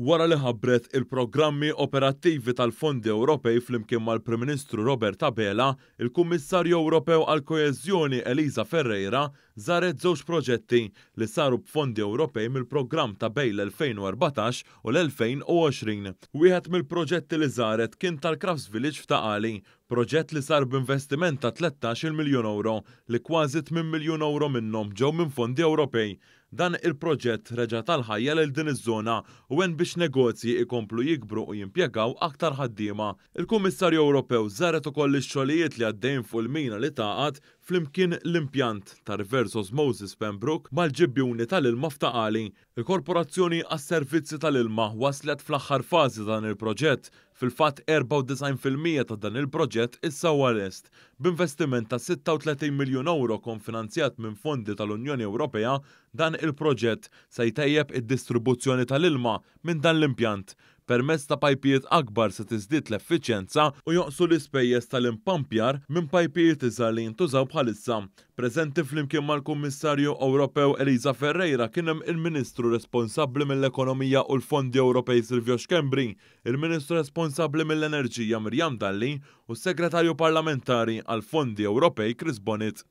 Wara li ħabbret il-programmi operattivi tal-Fondi Ewropej flimkien mal-Prim Ministru Robert Abela, il-Kummissarju Ewropew għal koeżjoni Eliza Ferreira żaret żewġ proġetti li saru b'fondi Ewropej mill-programm ta' bej l-2014 u l-2020. Wieħed mill-proġetti li żaret kien tal-Crafts Village f'Taqali Proġett li sar b'investiment ta' 13 miljon euro li kważi 8 miljon euro minnhom ġew minn fondi Ewropej. Dan il-proġett reġa tal-ħajja lil din iż-żona u għen biex negozji ikomplu jikbru u jimpjegaw aktar ħaddiema. Il-Kummissarju Ewropew żaret ukoll ix-xogħlijiet li għaddejn fuq il-mina li taqat flimkien l-impjant ta' Reverse Osmosis Pembroke mal-ġibjuni tal-ilma f'taqali. Il-korporazzjoni għas-servizzi tal-ilma waslet fl-aħħar fażi dan il-proġett fil-fatt 94% ta' dan il-proġett issa għalest b'investiment ta' 36 miljon euro konfinanzjat minn fondi tal-Unjoni Ewropea dan il-proġett se jtajjeb id-distribuzzjoni tal-ilma minn dan l-impjant Permezz ta' pajpijiet akbar se tiżdied l-effiċjenza u joqsu l-ispejjeż tal-impampjar minn pajpijiet iżgħar li jintużaw bħalissa. Preżenti flimkien mal-Kummissarju Ewropew Eliza Ferreira kien hemm il-Ministru responsabbli mill-Ekonomija u l-Fondi Ewropej Silvio Xkembri, il-Ministru responsabbli mill-Enerġija Mirjam Dalli u s-Segretarju Parlamentari għal-Fondi Ewropej Chris Bonnet.